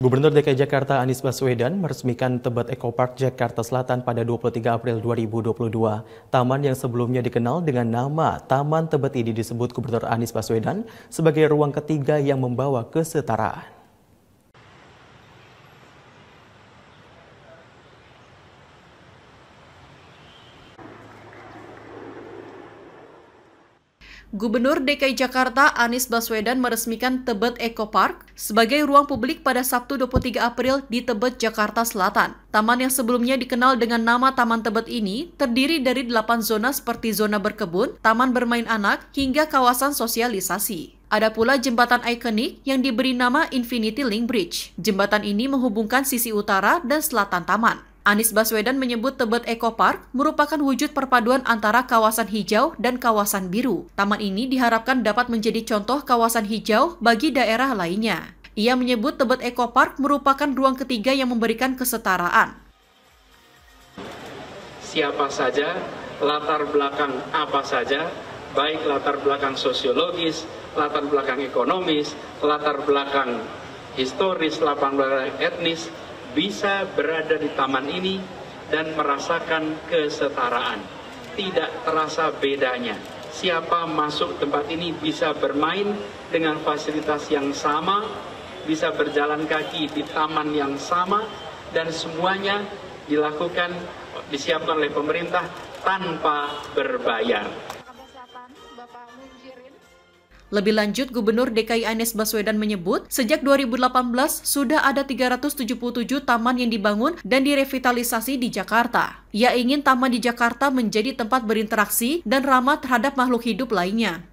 Gubernur DKI Jakarta Anies Baswedan meresmikan Tebet Eco Park Jakarta Selatan pada 23 April 2022. Taman yang sebelumnya dikenal dengan nama Taman Tebet ini disebut Gubernur Anies Baswedan sebagai ruang ketiga yang membawa kesetaraan. Gubernur DKI Jakarta Anies Baswedan meresmikan Tebet Eco Park sebagai ruang publik pada Sabtu 23 April di Tebet, Jakarta Selatan. Taman yang sebelumnya dikenal dengan nama Taman Tebet ini terdiri dari delapan zona seperti zona berkebun, taman bermain anak, hingga kawasan sosialisasi. Ada pula jembatan ikonik yang diberi nama Infinity Link Bridge. Jembatan ini menghubungkan sisi utara dan selatan taman. Anies Baswedan menyebut Tebet Eco Park merupakan wujud perpaduan antara kawasan hijau dan kawasan biru. Taman ini diharapkan dapat menjadi contoh kawasan hijau bagi daerah lainnya. Ia menyebut Tebet Eco Park merupakan ruang ketiga yang memberikan kesetaraan. Siapa saja, latar belakang apa saja, baik latar belakang sosiologis, latar belakang ekonomis, latar belakang historis, latar belakang etnis, bisa berada di taman ini dan merasakan kesetaraan. Tidak terasa bedanya. Siapa masuk tempat ini bisa bermain dengan fasilitas yang sama, bisa berjalan kaki di taman yang sama, dan semuanya dilakukan, disiapkan oleh pemerintah tanpa berbayar. Lebih lanjut, Gubernur DKI Anies Baswedan menyebut, sejak 2018 sudah ada 377 taman yang dibangun dan direvitalisasi di Jakarta. Ia ingin taman di Jakarta menjadi tempat berinteraksi dan ramah terhadap makhluk hidup lainnya.